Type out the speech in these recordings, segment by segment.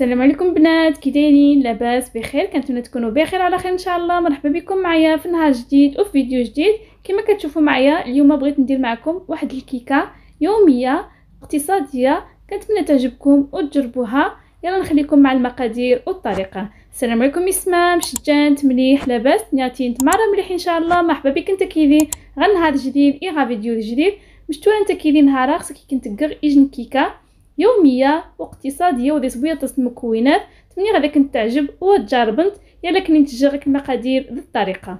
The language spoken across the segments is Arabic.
السلام عليكم بنات كي دايرين لاباس بخير كنتمنى تكونوا بخير على خير ان شاء الله مرحبا بكم معايا في نهار جديد وفي فيديو جديد كما كتشوفوا معايا اليوم بغيت ندير معكم واحد الكيكه يوميه اقتصاديه كنتمنى تعجبكم وتجربوها يلا نخليكم مع المقادير والطريقه السلام عليكم اسماء مشجانت مليح لاباس نياتين تمارا مليح ان شاء الله مرحبا بك انت كيدي غنهار جديد اي غا فيديو جديد مشتوره انت كيدي نهار خصك كغ اجن كيكه يوميه واقتصاديه وذاتبيه المكونات تمني غدا كنت تعجب وتجرب انت يلا كننتج المقادير ذي الطريقه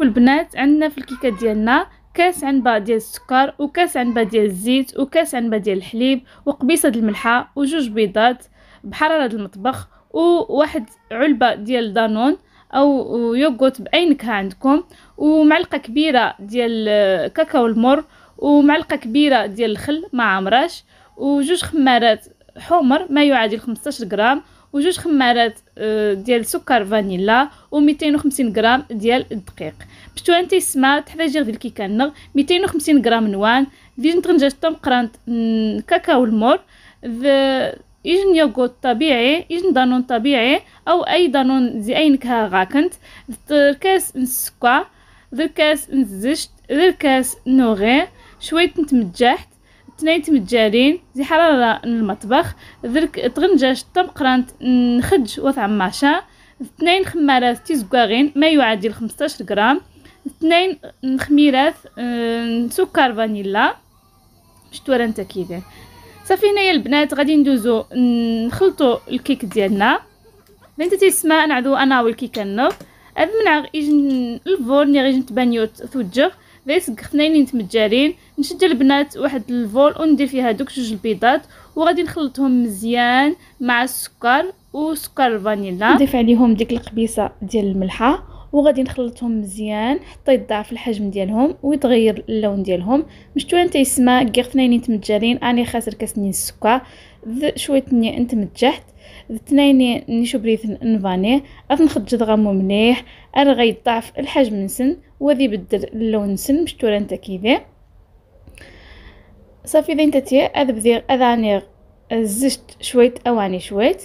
والبنات عندنا في الكيكه ديالنا كاس عنبه ديال السكر وكاس عنبه ديال الزيت وكاس عنبه ديال الحليب وقبيصه الملحه وجوج بيضات بحراره المطبخ وواحد علبه ديال دانون او يوغوت باي نكهه عندكم ومعلقه كبيره ديال كاكاو المر ومعلقه كبيره ديال الخل ما عمراش وجوج خمارات حمر ما يعادل 15 غرام وجوج خمارات آه، ديال سكر فانيلا و250 غرام ديال الدقيق انت تيسمى تحتاجي غير الكيكه النغ 250 غرام نوان ديجن طنجة تم قرانت كاكاو المر ايجن يوغورت طبيعي ايجن دانون طبيعي او اي دانون زي اي نكهه غاكنت كاس السكر ذا كاس الزشت ذا نوغي شويه نتمجحت تنايت متجارين زي حرارة المطبخ ذلك تغنجاش طم قرانت نخج وضع معشا اثنين خمارات تيزقاغين ما يعادل 15 غرام اثنين خميرات آه، سكر فانيلا شتورا نتا كيدير صافي هنايا البنات غادي ندوزو نخلطو الكيك ديالنا بنت تيسما نعدو انا والكيكه النوب هاد منع يجي الفور ني غيجي تبانيوت ثوجغ غيسقخ اثنينين متجارين نشد البنات واحد الفول وندير فيها دوك جوج البيضات وغادي نخلطهم مزيان مع السكر وسكر الفانيلا نضيف عليهم ديك القبيصه ديال الملحه وغادي نخلطهم مزيان حتى طيب يضاعف الحجم ديالهم ويتغير اللون ديالهم مشتو انت يسمى كيغ ثنينين تمتجارين اني خاسر كاسنين السكر شويه انت متجحت اثنين نشوبريث نفاني اثنخد جدغمو مليح غير غيضاعف الحجم نسن وغادي بدل اللون نسن مشتورة نتا كيداير صافي اذا نتا تي هذا بدير اذانيغ الزيت شويت اواني شويت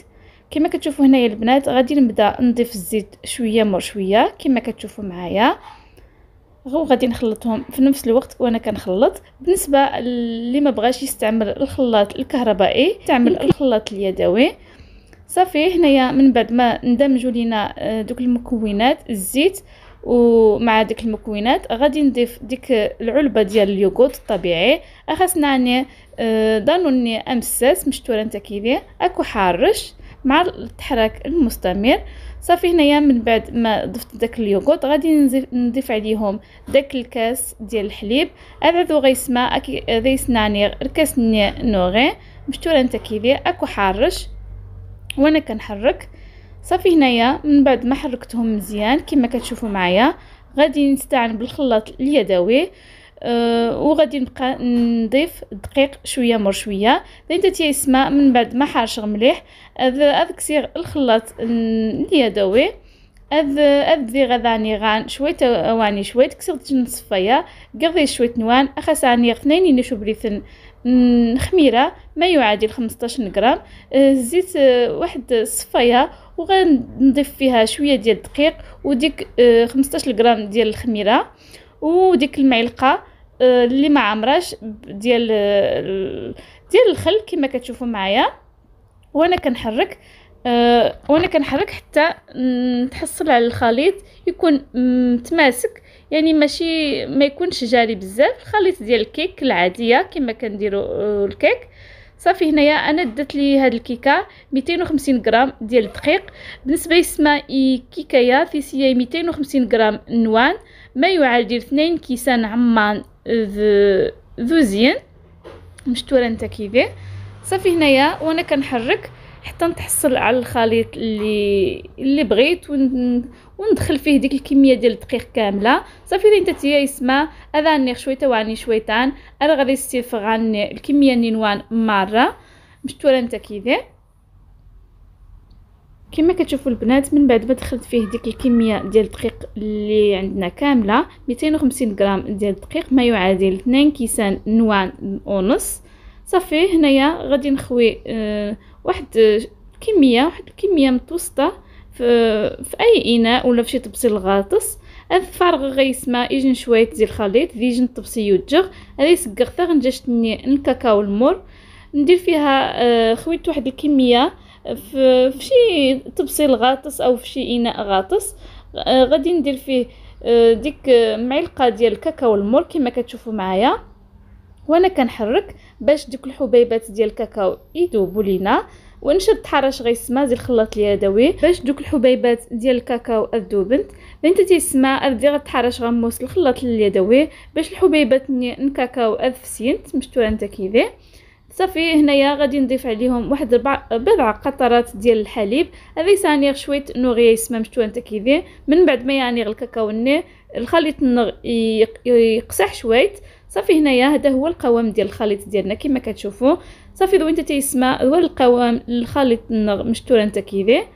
كما كتشوفوا هنايا البنات غادي نبدا نضيف الزيت شويه مور شويه كما كتشوفوا معايا وغادي نخلطهم في نفس الوقت وانا كنخلط بالنسبه اللي ما بغاش يستعمل الخلاط الكهربائي يستعمل الخلاط اليدوي صافي هنايا من بعد ما ندمجوا لينا آه، دوك المكونات الزيت ومع ديك المكونات غادي نضيف ديك العلبه ديال اليوغورت الطبيعي اخصناني آه، ضانوني امساس مشتوره نتا كيدي اكو حارش مع التحرك المستمر صافي هنايا من بعد ما ضفت داك اليوغورت غادي نضيف عليهم داك الكاس ديال الحليب ابعدو غيسما غيسناني ركاس نوغي مشتوره نتا كيدي اكو حارش وانا كنحرك صافي هنايا من بعد ما حركتهم مزيان كما كتشوفوا معايا غادي نستعن بالخلاط اليدوي أه وغادي نبقى نضيف الدقيق شويه مر شويه لان تيسمى من بعد ما حارش مليح هذاك الخلاط اليدوي اذ اذ دي غذاني غان شويت واني شويت كسرت نصفيا قضي شويت نوان اخساني اثنين نشو بريثن خميره ما يعادل 15 غرام زيت واحد صفية وغنضيف فيها شويه ديال الدقيق وديك 15 غرام ديال الخميره وديك المعلقه اللي ما عمراش ديال ديال الخل كما كتشوفوا معايا وانا كنحرك أه، وانا كنحرك حتى نتحصل على الخليط يكون متماسك يعني ماشي ما يكونش جاري بزاف الخليط ديال الكيك العاديه كما كنديروا أه، الكيك صافي هنايا انا دات لي هاد الكيكه 250 غرام ديال الدقيق بالنسبه لسما كيكايا سي 250 غرام نوان ما يعادل 2 كيسان عمان ذوزين مشتوره نتا كيفاه صافي هنايا وانا كنحرك حتى نتحصل على الخليط اللي اللي بغيت وندخل فيه ديك الكميه ديال الدقيق كامله صافي اللي انت يسمى اذاني شويه وعني شويتان انا غادي نستيف غني الكميه نينوان مره مشتوره انت كيدير كما كتشوفوا البنات من بعد ما دخلت فيه ديك الكميه ديال الدقيق اللي عندنا كامله 250 غرام ديال الدقيق ما يعادل 2 كيسان نوان ونص صافي هنايا غادي نخوي آه واحد كميه واحد الكميه متوسطه في, في اي اناء ولا في شي طبسيل غاطس هاد الفارغ غيسما يجن شويه ديال الخليط ديجن طبسي يوجغ هذا يسقغ تا غنجشتني الكاكاو المر ندير فيها آه، خويت واحد الكميه في, في شي طبسيل غاطس او في شي اناء غاطس آه، غادي ندير فيه آه، ديك معلقه ديال الكاكاو المر كما كتشوفوا معايا وانا كنحرك باش دوك الحبيبات ديال الكاكاو يذوبوا لينا ونشد حرش غيسما ديال الخلاط اليدوي باش دوك الحبيبات ديال الكاكاو اذوبنت بنت تيسمع ادي غتحرش غنموس الخلاط اليدوي باش الحبيبات الكاكاو اذفسين مشتوره انت كيدي صافي هنايا غادي نضيف عليهم واحد بضع قطرات ديال الحليب هذه سانيغ شويه نوغي يسما مشتوى انت كيفي من بعد ما يانيغ الكاكاو الخليط النغ يقصح شويه صافي هنايا هذا هو القوام ديال الخليط ديالنا كما كتشوفوا صافي دوينتا تيسمى هو القوام الخليط مشتوره كيفي كيديه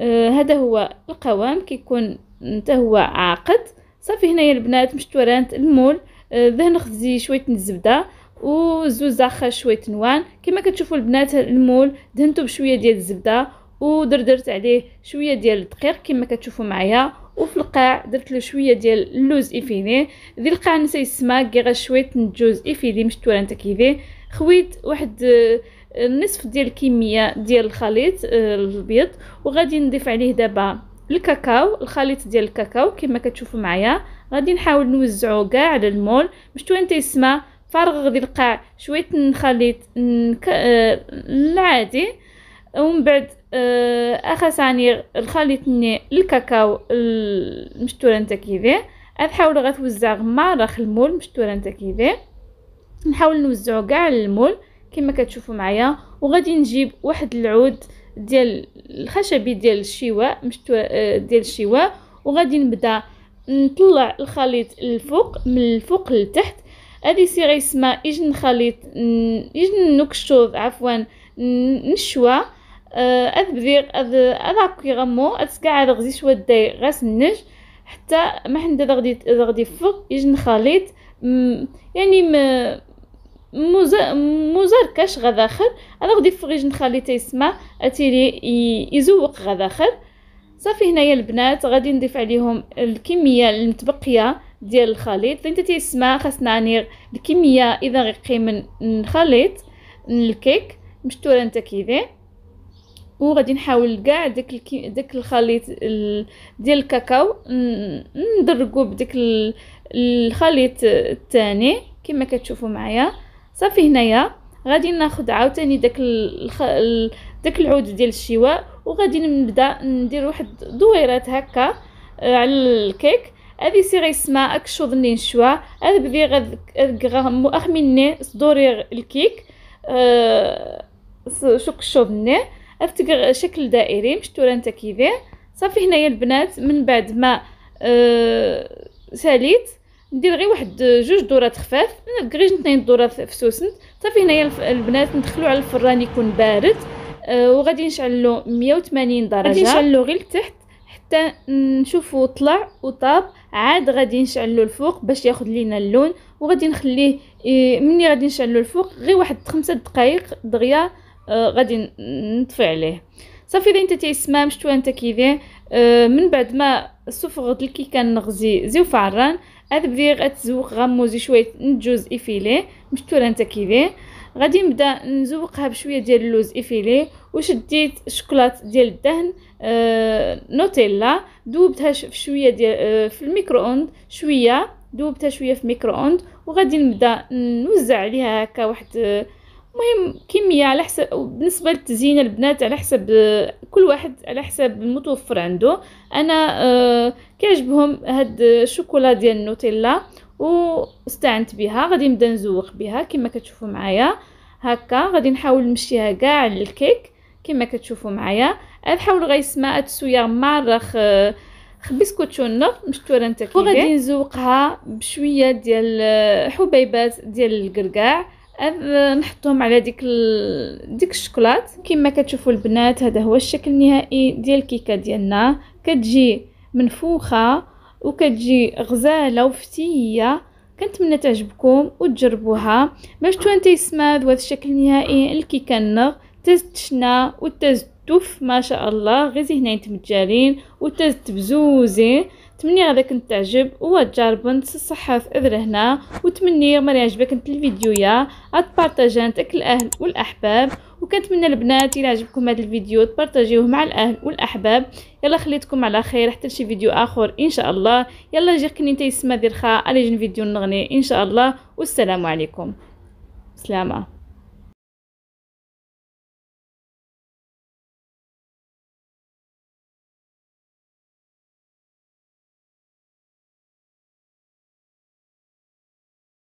آه هذا هو القوام كيكون انت هو عاقد صافي هنايا البنات مشتورانت المول آه دهن خزي شويه الزبده وزوزه شويه نوان كما كتشوفوا البنات المول دهنته بشويه ديال الزبده ودردرت عليه شويه ديال الدقيق كما كتشوفوا معايا وفي القاع درت له شويه ديال اللوز ايفيني ذي القاع نسى السما كي غير شويه نجوز ايفيدي مشتوره انت كيفي خويت واحد آه، نصف ديال الكميه ديال الخليط آه، البيض وغادي نضيف عليه دابا الكاكاو الخليط ديال الكاكاو كما كتشوفوا معايا غادي نحاول نوزعو كاع على المول مشتو نتا السما فارغ غادي القاع شويه الخليط آه، العادي ومن بعد أه، أخا سانير الخليط ني الكاكاو المشتورة نتا كيفاه حاول غتوزع غما راه المول مشتورة نتا كيفاه نحاول نوزعو كاع المول كما كتشوفوا معايا وغادي نجيب واحد العود ديال الخشبي ديال الشواء مشتو أه، ديال الشواء وغادي نبدا نطلع الخليط الفوق من الفوق لتحت هذه سي غيسما يجي خليط يجي نكشوض عفوا نشوى أه، اذ بذيغ اذ اذ هاك يغمو اذ سكاع اذ غزي شوى داي غاس النج حتى ما حنا هذا غدي هذا غدي يفق يجن خليط يعني ما موزا موزار كاش غدا خير انا غدي يفق يجن خليط يسمع اتيري يزوق غدا خير صافي هنايا البنات غادي نضيف عليهم الكميه المتبقيه ديال الخليط انت تيسمع خاصنا غير الكميه اذا غير من الخليط الكيك مشتوره انت كيفاه وغادي نحاول كاع داك داك الخليط ديال الكاكاو ندركو بداك الخليط الثاني كما كتشوفوا معايا صافي هنايا غادي ناخد عاوتاني داك داك العود ديال الشواء وغادي نبدا ندير واحد دويرات هكا آه، على الكيك هذه سيغي سما اكشوضني الشواء هذا بدي غد مؤخ صدوري الكيك أه... شوك شوضني افتكر شكل دائري مشتوره نتا كي صافي هنايا البنات من بعد ما آه، ساليت ندير غير واحد آه، جوج دورات خفاف انا كريج اثنين في سوسن صافي هنايا البنات ندخلو على الفران يكون بارد آه، وغادي نشعلو 180 درجه غادي نشعلو غير لتحت حتى نشوفو طلع وطاب عاد غادي نشعلو الفوق باش ياخد لينا اللون وغادي نخليه مني غادي نشعلو الفوق غير واحد خمسة دقائق دغيا آه، غادي نطفي عليه صافي اذا انت تيسمى مشتو انت كيدير آه من بعد ما صفغت اللي كان نغزي زيو فعران هذا بدي غتزوق غموزي شويه نجوز افيلي مشتو انت كيدير غادي نبدا نزوقها بشويه ديال اللوز افيلي وشديت شكلاط ديال الدهن آه نوتيلا دوبتها في شويه ديال آه في الميكرو اوند شويه دوبتها شويه في اوند وغادي نبدا نوزع عليها هكا واحد آه مهم كمية على حسب بالنسبة لتزيين البنات على حسب كل واحد على حسب المتوفر عنده انا آه، كيعجبهم هاد الشوكولا ديال النوتيلا واستعنت بها غادي نبدا نزوق بها كما كتشوفوا معايا هكا غادي نحاول نمشيها كاع على الكيك كما كتشوفوا معايا نحاول سماء تسويه مارخ خبيس كوتشونة مشتورة نتا وغادي نزوقها بشوية ديال حبيبات ديال الكركاع عاد نحطهم على ديك ال... ديك الشوكولات كما كتشوفوا البنات هذا هو الشكل النهائي ديال الكيكه ديالنا كتجي منفوخه وكتجي غزاله وفتيه كنتمنى تعجبكم وتجربوها باش تو انت يسماد وهذا الشكل النهائي الكيكه النغ تزتشنا وتزتوف ما شاء الله غير هنا متجارين وتزت بزوزي تمني غادا كنت تعجب وتجرب الصحة في اذر هنا وتمني مرة يعجبك انت الفيديويا تبارطاجي انتك الاهل والاحباب وكنتمنى البنات الى عجبكم هذا الفيديو تبارتاجيوه مع الاهل والاحباب يلا خليتكم على خير حتى لشي فيديو اخر ان شاء الله يلا جي كني انت يسمى ديرخا اليجن فيديو نغني ان شاء الله والسلام عليكم سلامه